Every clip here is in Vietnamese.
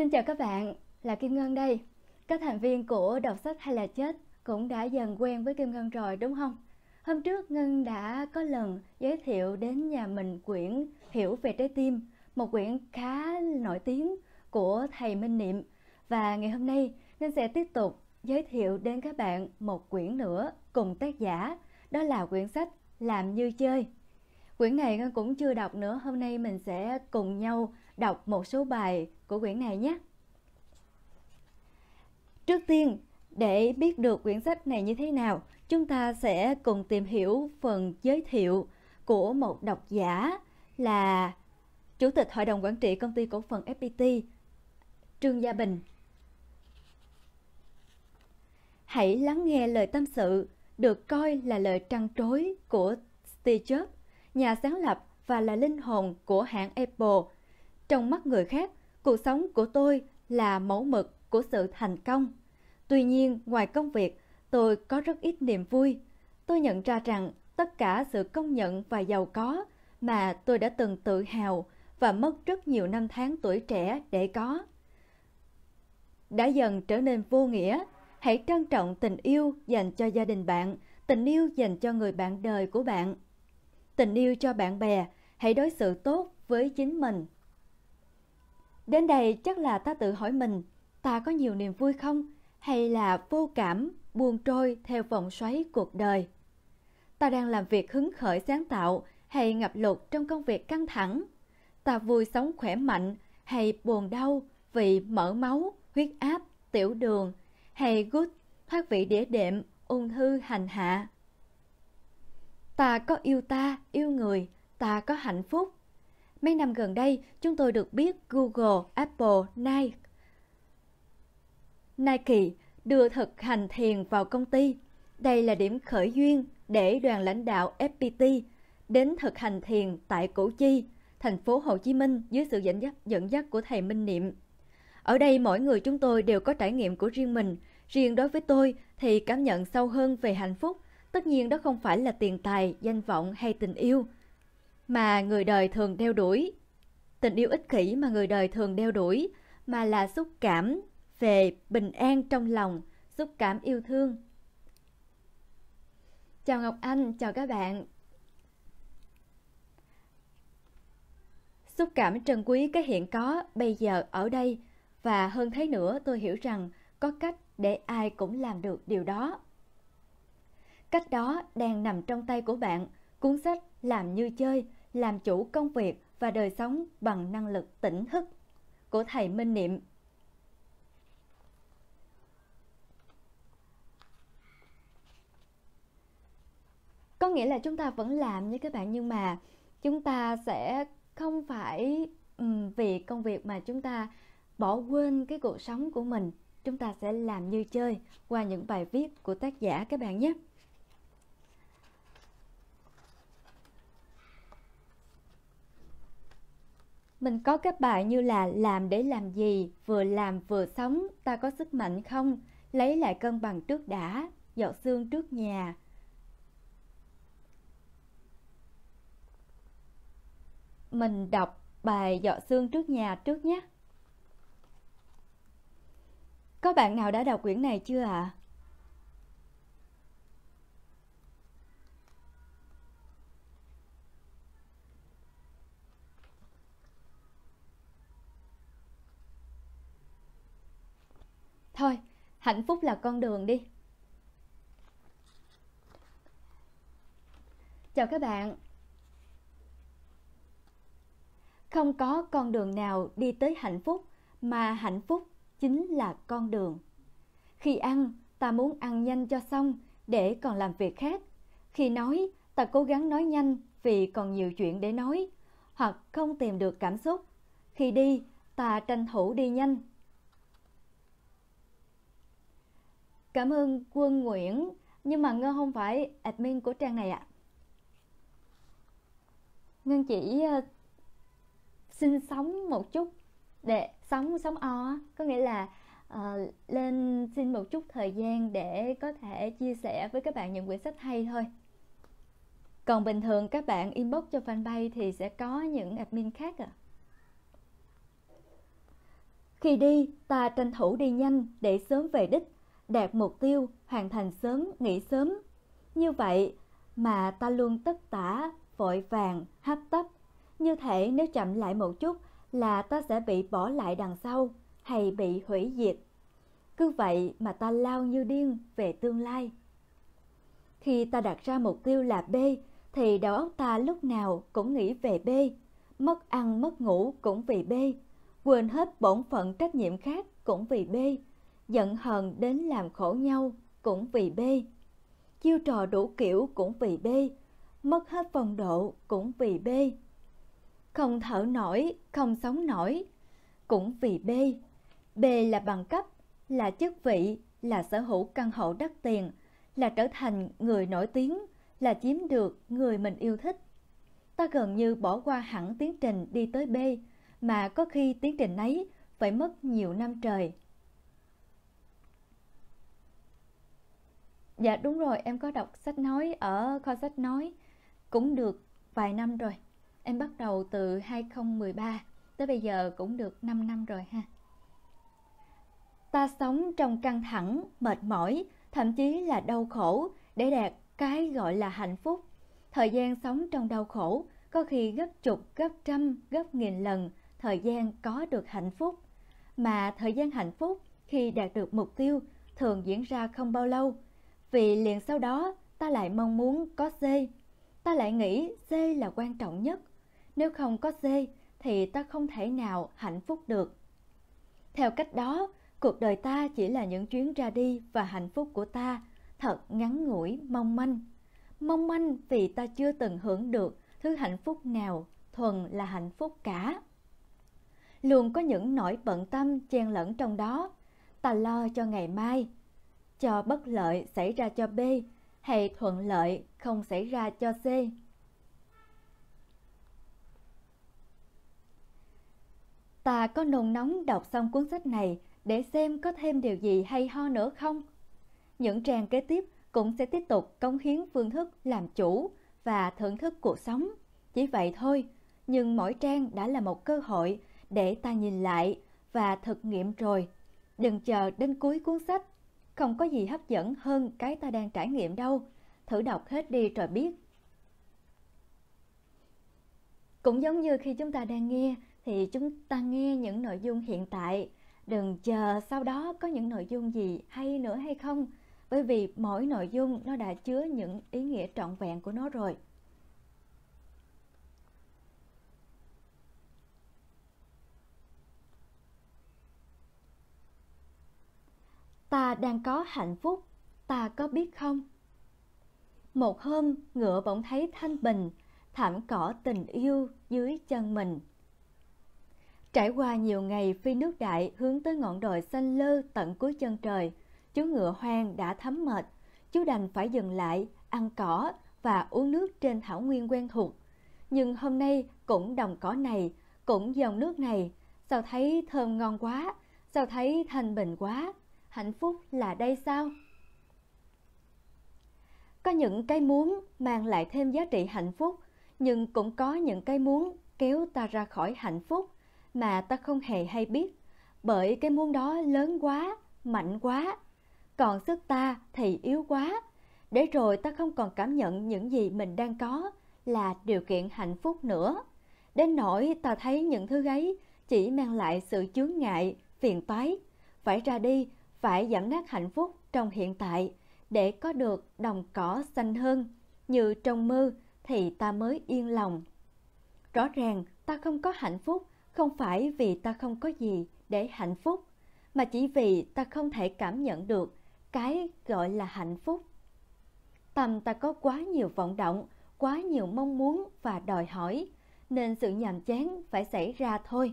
Xin chào các bạn, là Kim Ngân đây. Các thành viên của Đọc sách hay là chết cũng đã dần quen với Kim Ngân rồi đúng không? Hôm trước Ngân đã có lần giới thiệu đến nhà mình quyển Hiểu về trái tim, một quyển khá nổi tiếng của thầy Minh Niệm. Và ngày hôm nay Ngân sẽ tiếp tục giới thiệu đến các bạn một quyển nữa cùng tác giả, đó là quyển sách Làm như chơi. Quyển này Ngân cũng chưa đọc nữa, hôm nay mình sẽ cùng nhau đọc một số bài của quyển này nhé. Trước tiên, để biết được quyển sách này như thế nào, chúng ta sẽ cùng tìm hiểu phần giới thiệu của một độc giả là Chủ tịch Hội đồng Quản trị Công ty Cổ phần FPT, Trương Gia Bình. Hãy lắng nghe lời tâm sự, được coi là lời trăn trối của Steve Jobs, nhà sáng lập và là linh hồn của hãng Apple trong mắt người khác, cuộc sống của tôi là mẫu mực của sự thành công. Tuy nhiên, ngoài công việc, tôi có rất ít niềm vui. Tôi nhận ra rằng tất cả sự công nhận và giàu có mà tôi đã từng tự hào và mất rất nhiều năm tháng tuổi trẻ để có. Đã dần trở nên vô nghĩa, hãy trân trọng tình yêu dành cho gia đình bạn, tình yêu dành cho người bạn đời của bạn. Tình yêu cho bạn bè, hãy đối xử tốt với chính mình Đến đây chắc là ta tự hỏi mình, ta có nhiều niềm vui không? Hay là vô cảm, buồn trôi theo vòng xoáy cuộc đời? Ta đang làm việc hứng khởi sáng tạo hay ngập lụt trong công việc căng thẳng? Ta vui sống khỏe mạnh hay buồn đau vì mỡ máu, huyết áp, tiểu đường hay gút, thoát vị đĩa đệm, ung thư hành hạ? Ta có yêu ta, yêu người, ta có hạnh phúc, Mấy năm gần đây, chúng tôi được biết Google, Apple, Nike, Nike đưa thực hành thiền vào công ty. Đây là điểm khởi duyên để đoàn lãnh đạo FPT đến thực hành thiền tại Củ Chi, thành phố Hồ Chí Minh dưới sự dẫn dắt, dẫn dắt của thầy Minh Niệm. Ở đây mỗi người chúng tôi đều có trải nghiệm của riêng mình. Riêng đối với tôi thì cảm nhận sâu hơn về hạnh phúc. Tất nhiên đó không phải là tiền tài, danh vọng hay tình yêu – mà người đời thường đeo đuổi. Tình yêu ích kỷ mà người đời thường đeo đuổi mà là xúc cảm về bình an trong lòng, xúc cảm yêu thương. Chào Ngọc Anh, chào các bạn. Xúc cảm trân quý cái hiện có bây giờ ở đây và hơn thế nữa tôi hiểu rằng có cách để ai cũng làm được điều đó. Cách đó đang nằm trong tay của bạn, cuốn sách Làm như chơi – làm chủ công việc và đời sống bằng năng lực tỉnh thức của thầy Minh Niệm. Có nghĩa là chúng ta vẫn làm nha các bạn nhưng mà chúng ta sẽ không phải vì công việc mà chúng ta bỏ quên cái cuộc sống của mình. Chúng ta sẽ làm như chơi qua những bài viết của tác giả các bạn nhé. mình có các bài như là làm để làm gì, vừa làm vừa sống, ta có sức mạnh không, lấy lại cân bằng trước đã, dọn xương trước nhà. Mình đọc bài dọn xương trước nhà trước nhé. Có bạn nào đã đọc quyển này chưa ạ? À? Thôi, hạnh phúc là con đường đi. Chào các bạn. Không có con đường nào đi tới hạnh phúc mà hạnh phúc chính là con đường. Khi ăn, ta muốn ăn nhanh cho xong để còn làm việc khác. Khi nói, ta cố gắng nói nhanh vì còn nhiều chuyện để nói hoặc không tìm được cảm xúc. Khi đi, ta tranh thủ đi nhanh Cảm ơn Quân Nguyễn, nhưng mà Ngân không phải admin của trang này ạ. À. Ngân chỉ ờ, xin sống một chút để sống sống o có nghĩa là uh, lên xin một chút thời gian để có thể chia sẻ với các bạn những quyển sách hay thôi còn bình thường các bạn inbox cho fanpage thì sẽ có những admin khác ạ à. khi đi ta tranh thủ đi nhanh để sớm về đích đạt mục tiêu, hoàn thành sớm, nghỉ sớm. Như vậy mà ta luôn tất tả, vội vàng, hấp tấp. Như thể nếu chậm lại một chút là ta sẽ bị bỏ lại đằng sau hay bị hủy diệt. Cứ vậy mà ta lao như điên về tương lai. Khi ta đặt ra mục tiêu là B thì đầu óc ta lúc nào cũng nghĩ về B, mất ăn mất ngủ cũng vì B, quên hết bổn phận trách nhiệm khác cũng vì B giận hờn đến làm khổ nhau cũng vì b Chiêu trò đủ kiểu cũng vì b mất hết phong độ cũng vì b Không thở nổi, không sống nổi, cũng vì b b là bằng cấp, là chức vị, là sở hữu căn hộ đắt tiền, là trở thành người nổi tiếng, là chiếm được người mình yêu thích. Ta gần như bỏ qua hẳn tiến trình đi tới B, mà có khi tiến trình ấy phải mất nhiều năm trời. dạ đúng rồi em có đọc sách nói ở kho sách nói cũng được vài năm rồi em bắt đầu từ 2013 tới bây giờ cũng được 5 năm rồi ha ta sống trong căng thẳng mệt mỏi thậm chí là đau khổ để đạt cái gọi là hạnh phúc thời gian sống trong đau khổ có khi gấp chục gấp trăm gấp nghìn lần thời gian có được hạnh phúc mà thời gian hạnh phúc khi đạt được mục tiêu thường diễn ra không bao lâu vì liền sau đó ta lại mong muốn có C. Ta lại nghĩ C là quan trọng nhất. Nếu không có C thì ta không thể nào hạnh phúc được. Theo cách đó, cuộc đời ta chỉ là những chuyến ra đi và hạnh phúc của ta thật ngắn ngủi, mong manh. Mong manh vì ta chưa từng hưởng được thứ hạnh phúc nào thuần là hạnh phúc cả. Luôn có những nỗi bận tâm chen lẫn trong đó. Ta lo cho ngày mai, cho bất lợi xảy ra cho B hay thuận lợi không xảy ra cho C. Ta có nôn nóng đọc xong cuốn sách này để xem có thêm điều gì hay ho nữa không? Những trang kế tiếp cũng sẽ tiếp tục cống hiến phương thức làm chủ và thưởng thức cuộc sống. Chỉ vậy thôi, nhưng mỗi trang đã là một cơ hội để ta nhìn lại và thực nghiệm rồi. Đừng chờ đến cuối cuốn sách không có gì hấp dẫn hơn cái ta đang trải nghiệm đâu. Thử đọc hết đi rồi biết. Cũng giống như khi chúng ta đang nghe thì chúng ta nghe những nội dung hiện tại, đừng chờ sau đó có những nội dung gì hay nữa hay không, bởi vì mỗi nội dung nó đã chứa những ý nghĩa trọn vẹn của nó rồi. ta đang có hạnh phúc ta có biết không một hôm ngựa bỗng thấy thanh bình thảm cỏ tình yêu dưới chân mình trải qua nhiều ngày phi nước đại hướng tới ngọn đồi xanh lơ tận cuối chân trời chú ngựa hoang đã thấm mệt chú đành phải dừng lại ăn cỏ và uống nước trên thảo nguyên quen thuộc nhưng hôm nay cũng đồng cỏ này cũng dòng nước này sao thấy thơm ngon quá sao thấy thanh bình quá hạnh phúc là đây sao? Có những cái muốn mang lại thêm giá trị hạnh phúc, nhưng cũng có những cái muốn kéo ta ra khỏi hạnh phúc mà ta không hề hay biết, bởi cái muốn đó lớn quá, mạnh quá, còn sức ta thì yếu quá, để rồi ta không còn cảm nhận những gì mình đang có là điều kiện hạnh phúc nữa. Đến nỗi ta thấy những thứ ấy chỉ mang lại sự chướng ngại, phiền toái. Phải ra đi phải dẫn nát hạnh phúc trong hiện tại để có được đồng cỏ xanh hơn, như trong mơ thì ta mới yên lòng. Rõ ràng ta không có hạnh phúc không phải vì ta không có gì để hạnh phúc, mà chỉ vì ta không thể cảm nhận được cái gọi là hạnh phúc. Tâm ta có quá nhiều vọng động, quá nhiều mong muốn và đòi hỏi, nên sự nhàm chán phải xảy ra thôi.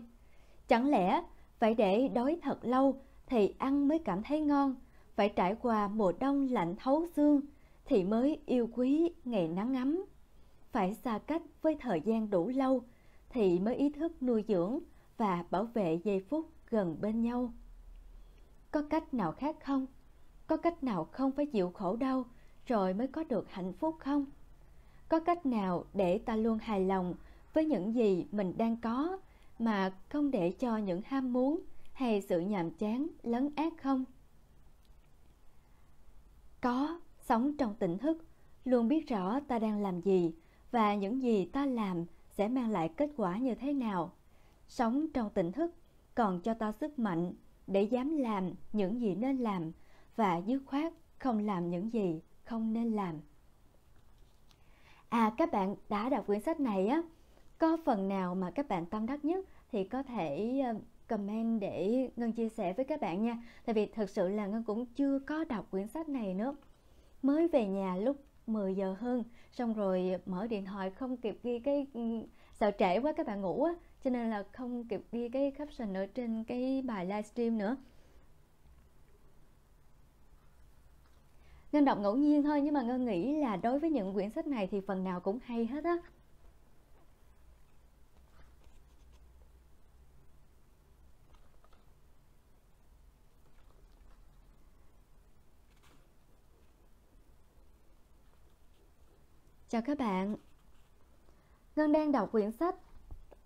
Chẳng lẽ phải để đói thật lâu thì ăn mới cảm thấy ngon, phải trải qua mùa đông lạnh thấu xương thì mới yêu quý ngày nắng ấm. Phải xa cách với thời gian đủ lâu thì mới ý thức nuôi dưỡng và bảo vệ giây phút gần bên nhau. Có cách nào khác không? Có cách nào không phải chịu khổ đau rồi mới có được hạnh phúc không? Có cách nào để ta luôn hài lòng với những gì mình đang có mà không để cho những ham muốn hay sự nhàm chán lấn át không? Có, sống trong tỉnh thức, luôn biết rõ ta đang làm gì và những gì ta làm sẽ mang lại kết quả như thế nào. Sống trong tỉnh thức còn cho ta sức mạnh để dám làm những gì nên làm và dứt khoát không làm những gì không nên làm. À các bạn đã đọc quyển sách này á, có phần nào mà các bạn tâm đắc nhất thì có thể ờ, comment để Ngân chia sẻ với các bạn nha Tại vì thật sự là Ngân cũng chưa có đọc quyển sách này nữa Mới về nhà lúc 10 giờ hơn Xong rồi mở điện thoại không kịp ghi cái Sợ ừ, trễ quá các bạn ngủ á Cho nên là không kịp ghi cái caption ở trên cái bài livestream nữa Ngân đọc ngẫu nhiên thôi nhưng mà Ngân nghĩ là đối với những quyển sách này thì phần nào cũng hay hết á Chào các bạn Ngân đang đọc quyển sách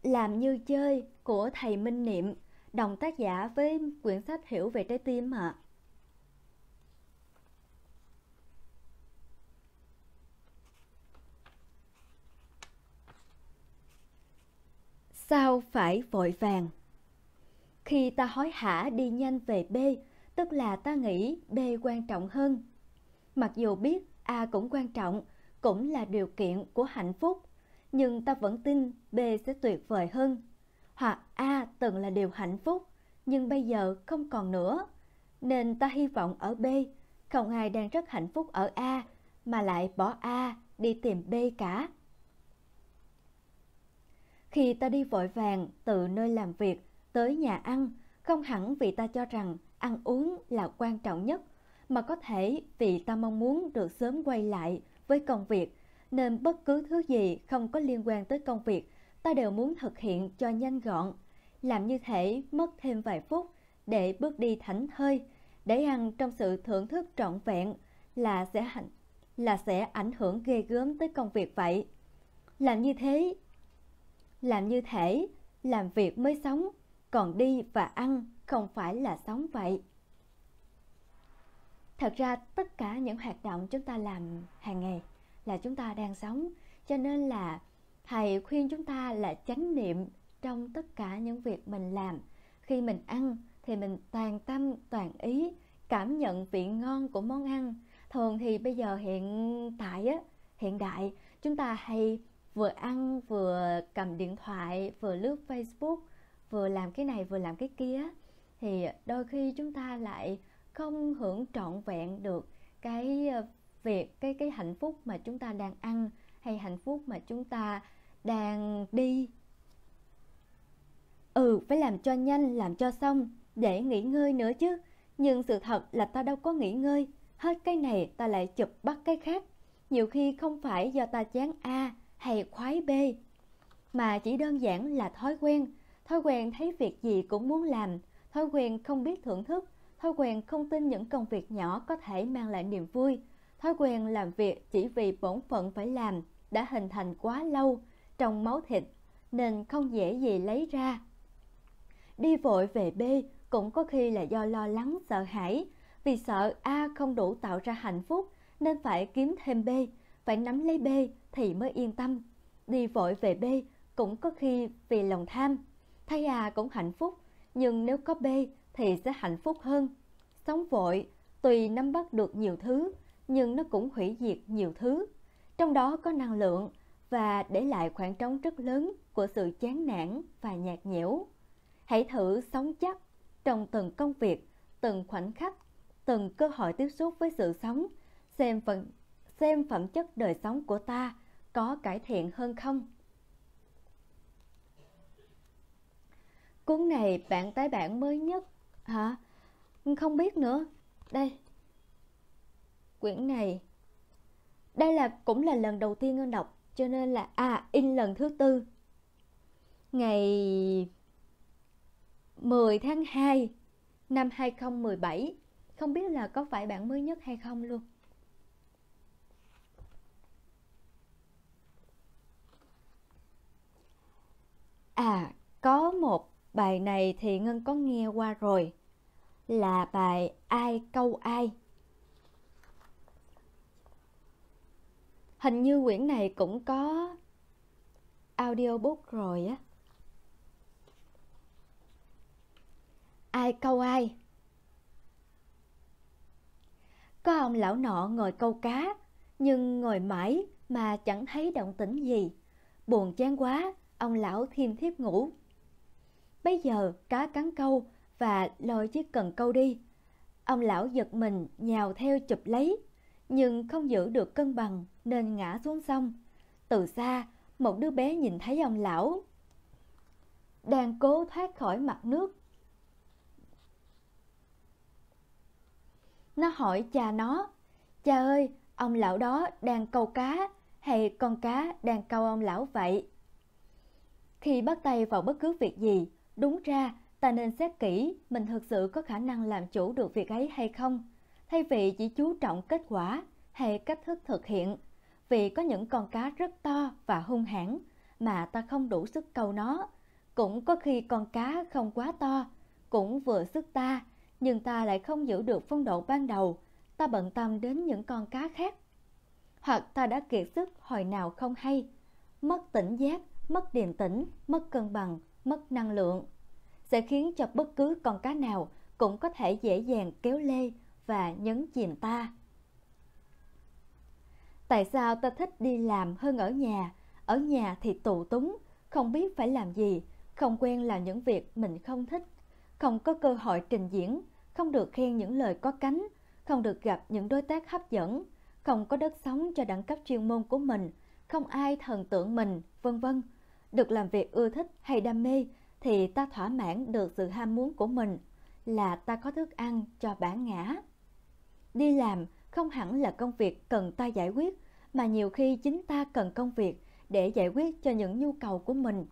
Làm như chơi của thầy Minh Niệm Đồng tác giả với quyển sách Hiểu về trái tim ạ Sao phải vội vàng? Khi ta hối hả đi nhanh về B, tức là ta nghĩ B quan trọng hơn. Mặc dù biết A cũng quan trọng, cũng là điều kiện của hạnh phúc, nhưng ta vẫn tin B sẽ tuyệt vời hơn. Hoặc A từng là điều hạnh phúc, nhưng bây giờ không còn nữa. Nên ta hy vọng ở B, không ai đang rất hạnh phúc ở A mà lại bỏ A đi tìm B cả. Khi ta đi vội vàng từ nơi làm việc tới nhà ăn, không hẳn vì ta cho rằng ăn uống là quan trọng nhất, mà có thể vì ta mong muốn được sớm quay lại với công việc, nên bất cứ thứ gì không có liên quan tới công việc, ta đều muốn thực hiện cho nhanh gọn. Làm như thể mất thêm vài phút để bước đi thảnh thơi, để ăn trong sự thưởng thức trọn vẹn là sẽ hạnh là sẽ ảnh hưởng ghê gớm tới công việc vậy. Làm như thế, làm như thể làm việc mới sống, còn đi và ăn không phải là sống vậy thật ra tất cả những hoạt động chúng ta làm hàng ngày là chúng ta đang sống cho nên là thầy khuyên chúng ta là chánh niệm trong tất cả những việc mình làm khi mình ăn thì mình toàn tâm toàn ý cảm nhận vị ngon của món ăn thường thì bây giờ hiện tại á hiện đại chúng ta hay vừa ăn vừa cầm điện thoại vừa lướt facebook vừa làm cái này vừa làm cái kia thì đôi khi chúng ta lại không hưởng trọn vẹn được cái ờ, việc cái cái hạnh phúc mà chúng ta đang ăn hay hạnh phúc mà chúng ta đang đi ừ phải làm cho nhanh làm cho xong để nghỉ ngơi nữa chứ nhưng sự thật là ta đâu có nghỉ ngơi hết cái này ta lại chụp bắt cái khác nhiều khi không phải do ta chán a hay khoái b mà chỉ đơn giản là thói quen thói quen thấy việc gì cũng muốn làm thói quen không biết thưởng thức Thói quen không tin những công việc nhỏ có thể mang lại niềm vui. Thói quen làm việc chỉ vì bổn phận phải làm đã hình thành quá lâu trong máu thịt nên không dễ gì lấy ra. Đi vội về B cũng có khi là do lo lắng sợ hãi, vì sợ A không đủ tạo ra hạnh phúc nên phải kiếm thêm B, phải nắm lấy B thì mới yên tâm. Đi vội về B cũng có khi vì lòng tham. Thấy A cũng hạnh phúc, nhưng nếu có B thì sẽ hạnh phúc hơn. Sống vội, tùy nắm bắt được nhiều thứ, nhưng nó cũng hủy diệt nhiều thứ. Trong đó có năng lượng và để lại khoảng trống rất lớn của sự chán nản và nhạt nhẽo. Hãy thử sống chắc trong từng công việc, từng khoảnh khắc, từng cơ hội tiếp xúc với sự sống, xem phần xem phẩm chất đời sống của ta có cải thiện hơn không. Cuốn này bản tái bản mới nhất Hả? Không biết nữa. Đây. Quyển này. Đây là cũng là lần đầu tiên Ngân đọc, cho nên là à in lần thứ tư. Ngày 10 tháng 2 năm 2017. Không biết là có phải bản mới nhất hay không luôn. À, có một bài này thì Ngân có nghe qua rồi là bài Ai câu ai. Hình như quyển này cũng có audiobook rồi á. Ai câu ai? Có ông lão nọ ngồi câu cá, nhưng ngồi mãi mà chẳng thấy động tĩnh gì. Buồn chán quá, ông lão thiêm thiếp ngủ. Bây giờ cá cắn câu và lôi chiếc cần câu đi. Ông lão giật mình nhào theo chụp lấy, nhưng không giữ được cân bằng nên ngã xuống sông. Từ xa, một đứa bé nhìn thấy ông lão đang cố thoát khỏi mặt nước. Nó hỏi cha nó, cha ơi, ông lão đó đang câu cá hay con cá đang câu ông lão vậy? Khi bắt tay vào bất cứ việc gì, đúng ra ta nên xét kỹ mình thực sự có khả năng làm chủ được việc ấy hay không, thay vì chỉ chú trọng kết quả hay cách thức thực hiện, vì có những con cá rất to và hung hãn mà ta không đủ sức câu nó. Cũng có khi con cá không quá to, cũng vừa sức ta, nhưng ta lại không giữ được phong độ ban đầu, ta bận tâm đến những con cá khác. Hoặc ta đã kiệt sức hồi nào không hay, mất tỉnh giác, mất điềm tĩnh, mất cân bằng, mất năng lượng sẽ khiến cho bất cứ con cá nào cũng có thể dễ dàng kéo lê và nhấn chìm ta. Tại sao ta thích đi làm hơn ở nhà? Ở nhà thì tù túng, không biết phải làm gì, không quen làm những việc mình không thích, không có cơ hội trình diễn, không được khen những lời có cánh, không được gặp những đối tác hấp dẫn, không có đất sống cho đẳng cấp chuyên môn của mình, không ai thần tượng mình, vân vân. Được làm việc ưa thích hay đam mê thì ta thỏa mãn được sự ham muốn của mình là ta có thức ăn cho bản ngã. Đi làm không hẳn là công việc cần ta giải quyết, mà nhiều khi chính ta cần công việc để giải quyết cho những nhu cầu của mình.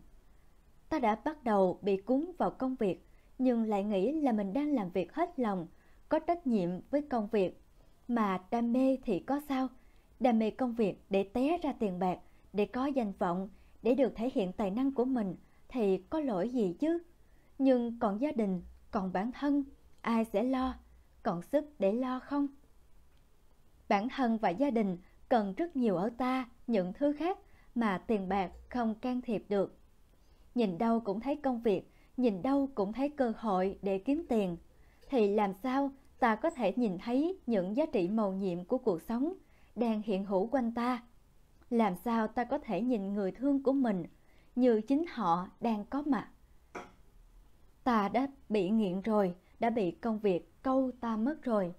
Ta đã bắt đầu bị cuốn vào công việc, nhưng lại nghĩ là mình đang làm việc hết lòng, có trách nhiệm với công việc. Mà đam mê thì có sao? Đam mê công việc để té ra tiền bạc, để có danh vọng, để được thể hiện tài năng của mình – thì có lỗi gì chứ? Nhưng còn gia đình, còn bản thân, ai sẽ lo? Còn sức để lo không? Bản thân và gia đình cần rất nhiều ở ta, những thứ khác mà tiền bạc không can thiệp được. Nhìn đâu cũng thấy công việc, nhìn đâu cũng thấy cơ hội để kiếm tiền. Thì làm sao ta có thể nhìn thấy những giá trị màu nhiệm của cuộc sống đang hiện hữu quanh ta? Làm sao ta có thể nhìn người thương của mình như chính họ đang có mặt. Ta đã bị nghiện rồi, đã bị công việc câu ta mất rồi.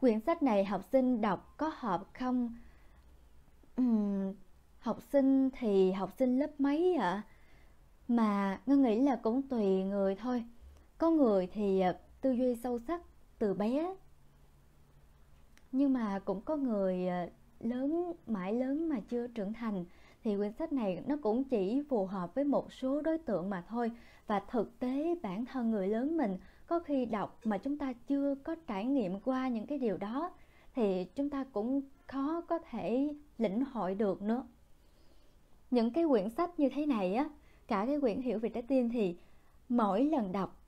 Quyển sách này học sinh đọc có hợp không? Uhm, học sinh thì học sinh lớp mấy ạ? Mà Ngân nghĩ là cũng tùy người thôi. Có người thì à, tư duy sâu sắc từ bé. Nhưng mà cũng có người à, lớn mãi lớn mà chưa trưởng thành thì quyển sách này nó cũng chỉ phù hợp với một số đối tượng mà thôi và thực tế bản thân người lớn mình có khi đọc mà chúng ta chưa có trải nghiệm qua những cái điều đó thì chúng ta cũng khó có thể lĩnh hội được nữa những cái quyển sách như thế này á cả cái quyển hiểu về trái tim thì mỗi lần đọc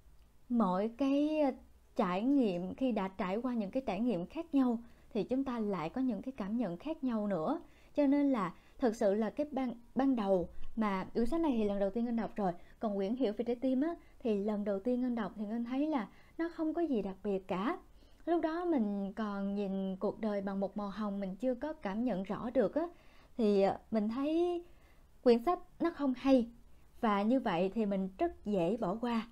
mỗi cái trải nghiệm khi đã trải qua những cái trải nghiệm khác nhau thì chúng ta lại có những cái cảm nhận khác nhau nữa cho nên là thật sự là cái ban ban đầu mà quyển sách này thì lần đầu tiên ngân đọc rồi còn quyển hiểu về trái tim á thì lần đầu tiên ngân đọc thì ngân thấy là nó không có gì đặc biệt cả lúc đó mình còn nhìn cuộc đời bằng một màu hồng mình chưa có cảm nhận rõ được á thì ờ, mình thấy quyển sách nó không hay và như vậy thì mình rất dễ bỏ qua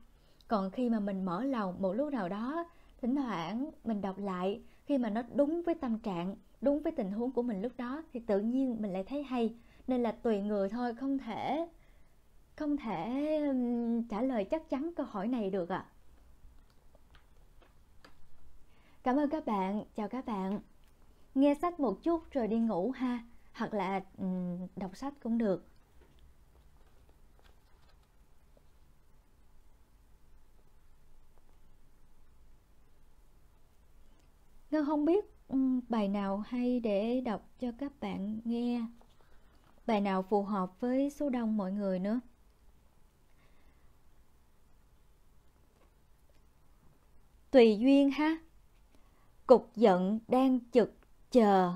còn khi mà mình mở lòng một lúc nào đó thỉnh thoảng mình đọc lại khi mà nó đúng với tâm trạng đúng với tình huống của mình lúc đó thì tự nhiên mình lại thấy hay nên là tùy người thôi không thể không thể trả lời chắc chắn câu hỏi này được ạ à. cảm ơn các bạn chào các bạn nghe sách một chút rồi đi ngủ ha hoặc là um, đọc sách cũng được Ngân không biết bài nào hay để đọc cho các bạn nghe bài nào phù hợp với số đông mọi người nữa tùy duyên ha cục giận đang chực chờ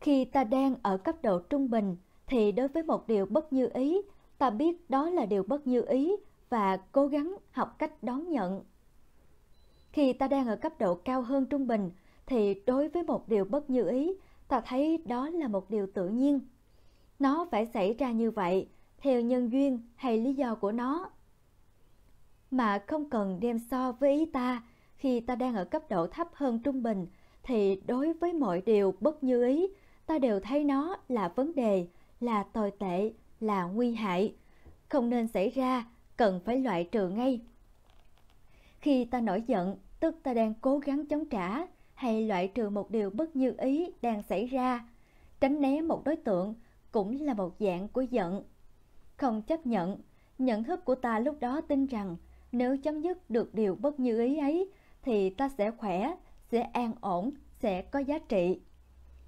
khi ta đang ở cấp độ trung bình thì đối với một điều bất như ý ta biết đó là điều bất như ý và cố gắng học cách đón nhận khi ta đang ở cấp độ cao hơn trung bình, thì đối với một điều bất như ý, ta thấy đó là một điều tự nhiên. Nó phải xảy ra như vậy, theo nhân duyên hay lý do của nó. Mà không cần đem so với ý ta, khi ta đang ở cấp độ thấp hơn trung bình, thì đối với mọi điều bất như ý, ta đều thấy nó là vấn đề, là tồi tệ, là nguy hại. Không nên xảy ra, cần phải loại trừ ngay. Khi ta nổi giận, tức ta đang cố gắng chống trả hay loại trừ một điều bất như ý đang xảy ra. Tránh né một đối tượng cũng là một dạng của giận. Không chấp nhận, nhận thức của ta lúc đó tin rằng nếu chấm dứt được điều bất như ý ấy thì ta sẽ khỏe, sẽ an ổn, sẽ có giá trị.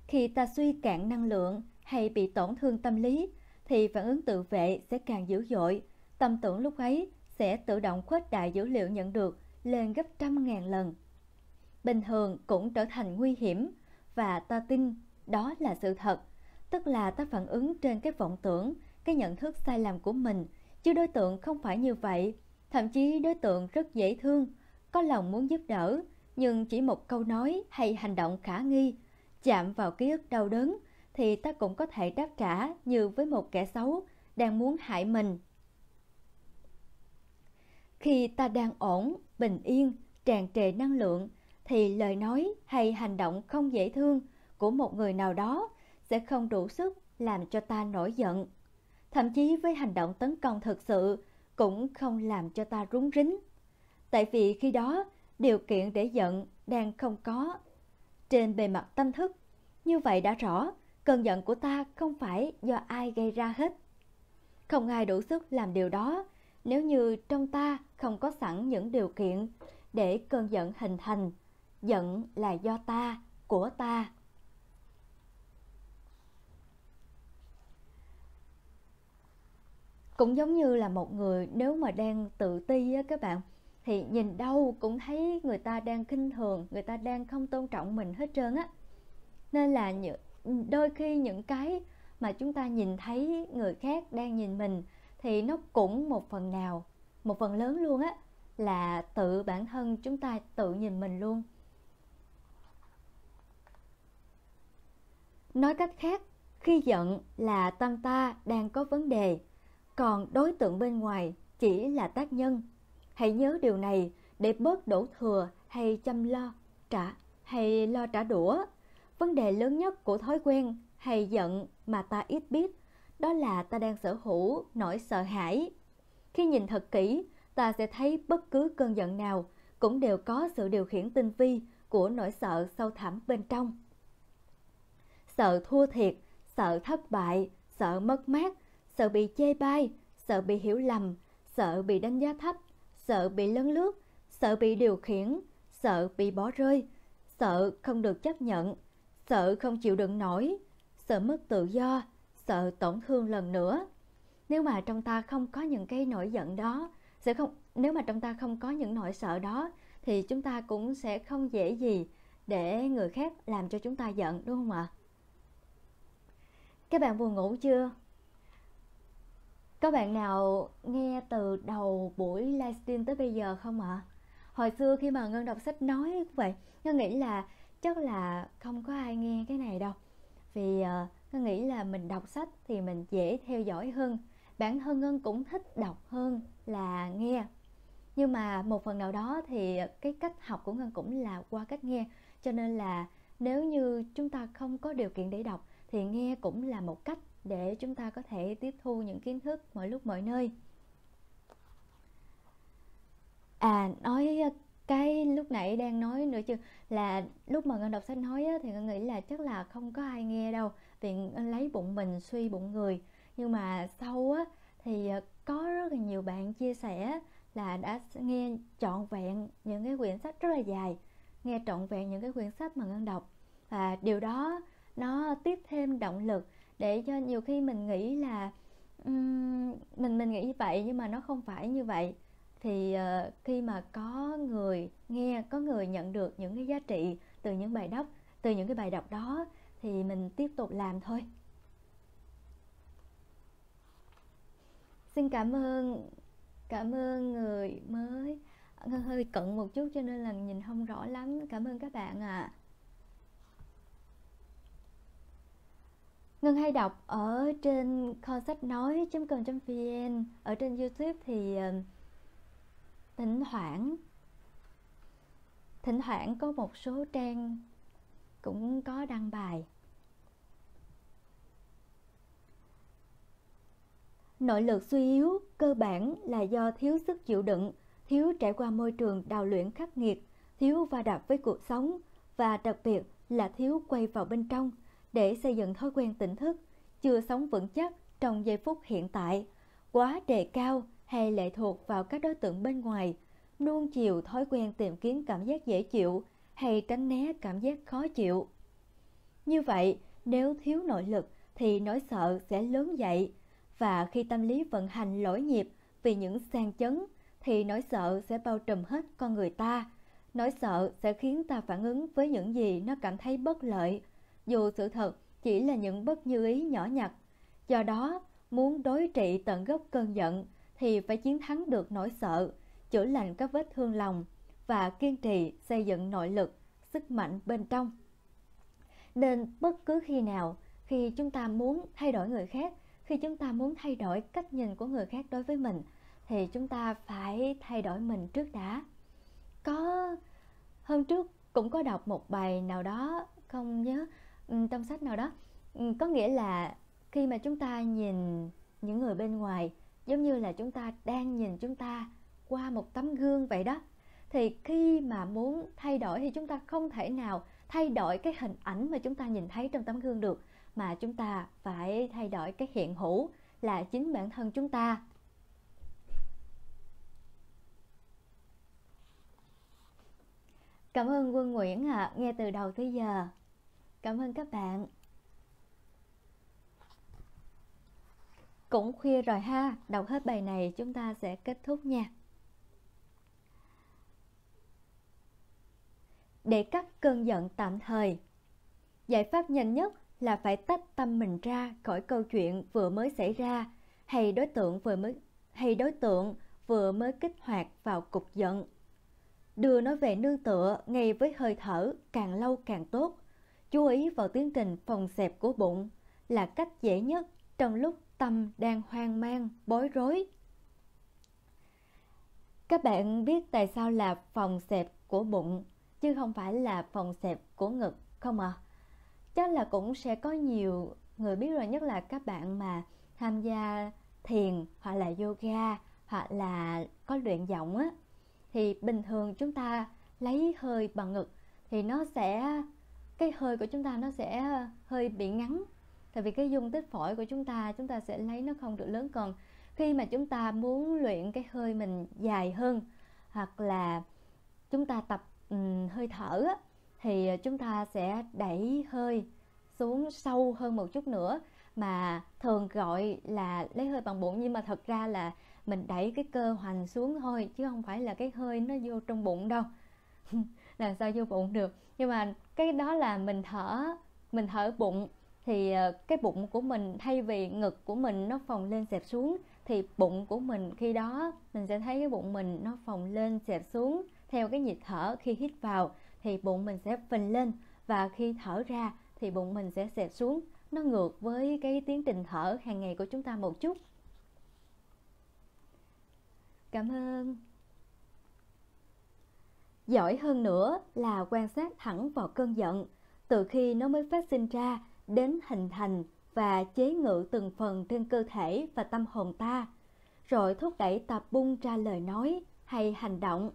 Khi ta suy cạn năng lượng hay bị tổn thương tâm lý thì phản ứng tự vệ sẽ càng dữ dội, tâm tưởng lúc ấy sẽ tự động khuếch đại dữ liệu nhận được lên gấp trăm ngàn lần. Bình thường cũng trở thành nguy hiểm và ta tin đó là sự thật, tức là ta phản ứng trên cái vọng tưởng, cái nhận thức sai lầm của mình, chứ đối tượng không phải như vậy. Thậm chí đối tượng rất dễ thương, có lòng muốn giúp đỡ, nhưng chỉ một câu nói hay hành động khả nghi chạm vào ký ức đau đớn thì ta cũng có thể đáp trả như với một kẻ xấu đang muốn hại mình. Khi ta đang ổn, bình yên, tràn trề năng lượng, thì lời nói hay hành động không dễ thương của một người nào đó sẽ không đủ sức làm cho ta nổi giận. Thậm chí với hành động tấn công thực sự cũng không làm cho ta rúng rính. Tại vì khi đó, điều kiện để giận đang không có. Trên bề mặt tâm thức, như vậy đã rõ, cơn giận của ta không phải do ai gây ra hết. Không ai đủ sức làm điều đó, nếu như trong ta không có sẵn những điều kiện để cơn giận hình thành, giận là do ta, của ta. Cũng giống như là một người nếu mà đang tự ti á các bạn thì nhìn đâu cũng thấy người ta đang khinh thường, người ta đang không tôn trọng mình hết trơn á. Nên là đôi khi những cái mà chúng ta nhìn thấy người khác đang nhìn mình thì nó cũng một phần nào một phần lớn luôn á là tự bản thân chúng ta tự nhìn mình luôn nói cách khác khi giận là tâm ta đang có vấn đề còn đối tượng bên ngoài chỉ là tác nhân hãy nhớ điều này để bớt đổ thừa hay chăm lo trả hay lo trả đũa vấn đề lớn nhất của thói quen hay giận mà ta ít biết đó là ta đang sở hữu nỗi sợ hãi. Khi nhìn thật kỹ, ta sẽ thấy bất cứ cơn giận nào cũng đều có sự điều khiển tinh vi của nỗi sợ sâu thẳm bên trong. Sợ thua thiệt, sợ thất bại, sợ mất mát, sợ bị chê bai, sợ bị hiểu lầm, sợ bị đánh giá thấp, sợ bị lấn lướt, sợ bị điều khiển, sợ bị bỏ rơi, sợ không được chấp nhận, sợ không chịu đựng nổi, sợ mất tự do, sợ tổn thương lần nữa nếu mà trong ta không có những cái nỗi giận đó sẽ không nếu mà trong ta không có những nỗi sợ đó thì chúng ta cũng sẽ không dễ gì để người khác làm cho chúng ta giận đúng không ạ các bạn vừa ngủ chưa các bạn nào nghe từ đầu buổi livestream tới bây giờ không ạ hồi xưa khi mà ngân đọc sách nói cũng vậy ngân nghĩ là chắc là không có ai nghe cái này đâu vì uh, ngân nghĩ là mình đọc sách thì mình dễ theo dõi hơn bản thân ngân cũng thích đọc hơn là nghe nhưng mà một phần nào đó thì cái cách học của ngân cũng là qua cách nghe cho nên là nếu như chúng ta không có điều kiện để đọc thì nghe cũng là một cách để chúng ta có thể tiếp thu những kiến thức mọi lúc mọi nơi à nói cái lúc nãy đang nói nữa chứ là lúc mà ngân đọc sách nói thì ngân nghĩ là chắc là không có ai nghe đâu viện ờ, lấy bụng mình suy bụng người nhưng mà sau á thì ờ, có rất là nhiều bạn chia sẻ là đã nghe trọn vẹn những cái quyển sách rất là dài nghe trọn vẹn những cái quyển sách mà ngân đọc và điều đó nó tiếp thêm động lực để cho nhiều khi mình nghĩ là um, mình mình nghĩ như vậy nhưng mà nó không phải như vậy thì uh, khi mà có người nghe có người nhận được những cái giá trị từ những bài đọc từ những cái bài đọc đó thì mình tiếp tục làm thôi xin cảm ơn cảm ơn người mới Ngân hơi cận một chút cho nên là nhìn không rõ lắm cảm ơn các bạn ạ à. Ngân hay đọc ở trên kho sách nói.com.vn Ở trên Youtube thì ờ, thỉnh thoảng Thỉnh thoảng có một số trang cũng có đăng bài Nội lực suy yếu cơ bản là do thiếu sức chịu đựng, thiếu trải qua môi trường đào luyện khắc nghiệt, thiếu va đập với cuộc sống và đặc biệt là thiếu quay vào bên trong để xây dựng thói quen tỉnh thức, chưa sống vững chắc trong giây phút hiện tại, quá đề cao hay lệ thuộc vào các đối tượng bên ngoài, nuông chiều thói quen tìm kiếm cảm giác dễ chịu hay tránh né cảm giác khó chịu. Như vậy, nếu thiếu nội lực thì nỗi sợ sẽ lớn dậy và khi tâm lý vận hành lỗi nhịp vì những sang chấn thì nỗi sợ sẽ bao trùm hết con người ta. Nỗi sợ sẽ khiến ta phản ứng với những gì nó cảm thấy bất lợi, dù sự thật chỉ là những bất như ý nhỏ nhặt. Do đó, muốn đối trị tận gốc cơn giận thì phải chiến thắng được nỗi sợ, chữa lành các vết thương lòng và kiên trì xây dựng nội lực, sức mạnh bên trong. Nên bất cứ khi nào, khi chúng ta muốn thay đổi người khác, khi chúng ta muốn thay đổi cách nhìn của người khác đối với mình, thì chúng ta phải thay đổi mình trước đã. Có hôm trước cũng có đọc một bài nào đó, không nhớ trong sách nào đó, có nghĩa là khi mà chúng ta nhìn những người bên ngoài giống như là chúng ta đang nhìn chúng ta qua một tấm gương vậy đó thì khi mà muốn thay đổi thì chúng ta không thể nào thay đổi cái hình ảnh mà chúng ta nhìn thấy trong tấm gương được mà chúng ta phải thay đổi cái hiện hữu là chính bản thân chúng ta Cảm ơn Quân Nguyễn ạ, à, nghe từ đầu tới giờ. Cảm ơn các bạn. Cũng khuya rồi ha, đọc hết bài này chúng ta sẽ kết thúc nha. để cắt cơn giận tạm thời. Giải pháp nhanh nhất là phải tách tâm mình ra khỏi câu chuyện vừa mới xảy ra hay đối tượng vừa mới hay đối tượng vừa mới kích hoạt vào cục giận. Đưa nó về nương tựa ngay với hơi thở càng lâu càng tốt. Chú ý vào tiến trình phòng xẹp của bụng là cách dễ nhất trong lúc tâm đang hoang mang, bối rối. Các bạn biết tại sao là phòng xẹp của bụng chứ không phải là phòng xẹp của ngực không ạ? À? Chắc là cũng sẽ có nhiều người biết rồi nhất là các bạn mà tham gia thiền hoặc là yoga hoặc là có luyện giọng á thì bình thường chúng ta lấy hơi bằng ngực thì nó sẽ cái hơi của chúng ta nó sẽ hơi bị ngắn tại vì cái dung tích phổi của chúng ta chúng ta sẽ lấy nó không được lớn còn khi mà chúng ta muốn luyện cái hơi mình dài hơn hoặc là chúng ta tập Ừ, hơi thở thì ờ, chúng ta sẽ đẩy hơi xuống sâu hơn một chút nữa mà thường gọi là lấy hơi bằng bụng nhưng mà thật ra là mình đẩy cái cơ hoành xuống thôi chứ không phải là cái hơi nó vô trong bụng đâu là sao vô bụng được nhưng mà cái đó là mình thở mình thở bụng thì ờ, cái bụng của mình thay vì ngực của mình nó phồng lên xẹp xuống thì bụng của mình khi đó mình sẽ thấy cái bụng mình nó phồng lên xẹp xuống theo cái nhịp thở khi hít vào thì bụng mình sẽ phình lên và khi thở ra thì bụng mình sẽ xẹp xuống nó ngược với cái tiến trình thở hàng ngày của chúng ta một chút cảm ơn giỏi hơn nữa là quan sát thẳng vào cơn giận từ khi nó mới phát sinh ra đến hình thành và chế ngự từng phần trên cơ thể và tâm hồn ta rồi thúc đẩy tập bung ra lời nói hay hành động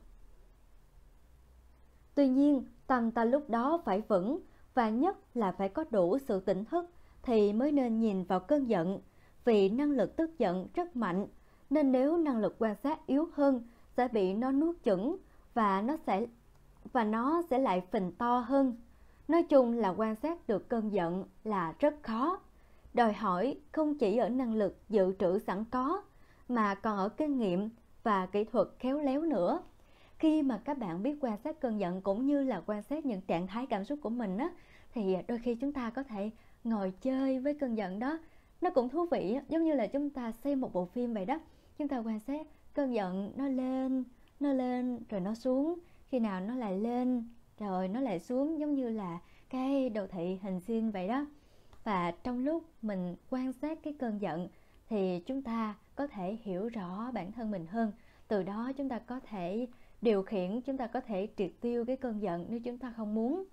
Tuy nhiên, tâm ta lúc đó phải vững và nhất là phải có đủ sự tỉnh thức thì mới nên nhìn vào cơn giận. Vì năng lực tức giận rất mạnh, nên nếu năng lực quan sát yếu hơn sẽ bị nó nuốt chửng và nó sẽ và nó sẽ lại phình to hơn. Nói chung là quan sát được cơn giận là rất khó. Đòi hỏi không chỉ ở năng lực dự trữ sẵn có mà còn ở kinh nghiệm và kỹ thuật khéo léo nữa khi mà các bạn biết quan sát cơn giận cũng như là quan sát những trạng thái cảm xúc của mình á thì đôi khi chúng ta có thể ngồi chơi với cơn giận đó nó cũng thú vị giống như là chúng ta xem một bộ phim vậy đó chúng ta quan sát cơn giận nó lên nó lên rồi nó xuống khi nào nó lại lên rồi nó lại xuống giống như là cái đồ thị hình xin vậy đó và trong lúc mình quan sát cái cơn giận thì chúng ta có thể hiểu rõ bản thân mình hơn từ đó chúng ta có thể điều khiển chúng ta có thể triệt tiêu cái cơn giận nếu chúng ta không muốn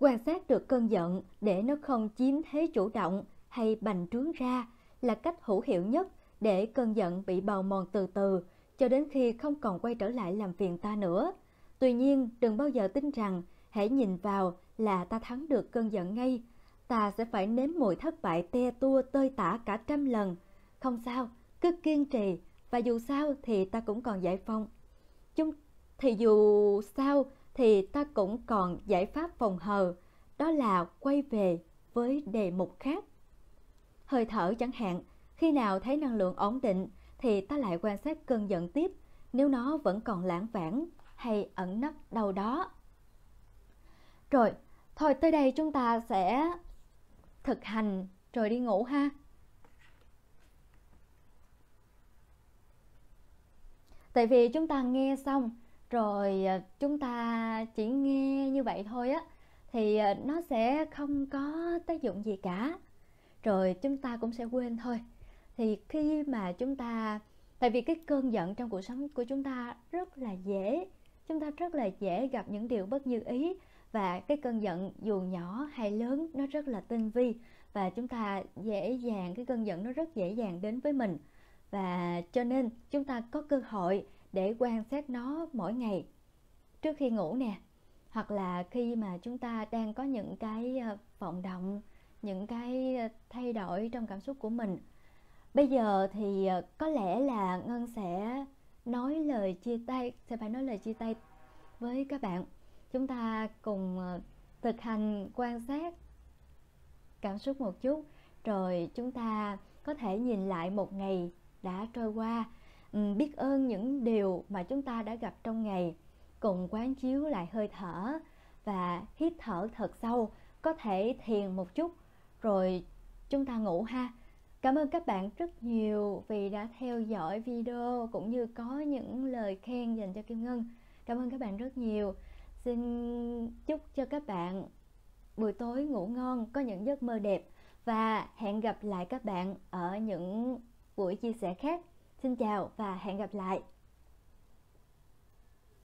quan sát được cơn giận để nó không chiếm thế chủ động hay bành trướng ra là cách hữu hiệu nhất để cơn giận bị bào mòn từ từ cho đến khi không còn quay trở lại làm phiền ta nữa. Tuy nhiên, đừng bao giờ tin rằng hãy nhìn vào là ta thắng được cơn giận ngay ta sẽ phải nếm mùi thất bại te tua tơi tả cả trăm lần. Không sao, cứ kiên trì, và dù sao thì ta cũng còn giải phong. Chúng thì dù sao thì ta cũng còn giải pháp phòng hờ, đó là quay về với đề mục khác. Hơi thở chẳng hạn, khi nào thấy năng lượng ổn định thì ta lại quan sát cơn giận tiếp, nếu nó vẫn còn lãng vãng hay ẩn nấp đâu đó. Rồi, thôi tới đây chúng ta sẽ thực hành rồi đi ngủ ha tại vì chúng ta nghe xong rồi à, chúng ta chỉ nghe như vậy thôi á thì à, nó sẽ không có tác dụng gì cả rồi chúng ta cũng sẽ quên thôi thì khi mà chúng ta tại vì cái cơn giận trong cuộc sống của chúng ta rất là dễ chúng ta rất là dễ gặp những điều bất như ý và cái cơn giận dù nhỏ hay lớn nó rất là tinh vi và chúng ta dễ dàng cái cơn giận nó rất dễ dàng đến với mình và cho nên chúng ta có cơ hội để quan sát nó mỗi ngày trước khi ngủ nè hoặc là khi mà chúng ta đang có những cái ờ, vọng động những cái ờ, thay đổi trong cảm xúc của mình bây giờ thì ờ, có lẽ là ngân sẽ nói lời chia tay sẽ phải nói lời chia tay với các bạn chúng ta cùng ờ, thực hành quan sát cảm xúc một chút rồi chúng ta có thể nhìn lại một ngày đã trôi qua ừ, biết ơn những điều mà chúng ta đã gặp trong ngày cùng quán chiếu lại hơi thở và hít thở thật sâu có thể thiền một chút rồi chúng ta ngủ ha cảm ơn các bạn rất nhiều vì đã theo dõi video cũng như có những lời khen dành cho kim ngân cảm ơn các bạn rất nhiều Xin chúc cho các bạn buổi tối ngủ ngon, có những giấc mơ đẹp và hẹn gặp lại các bạn ở những buổi chia sẻ khác. Xin chào và hẹn gặp lại.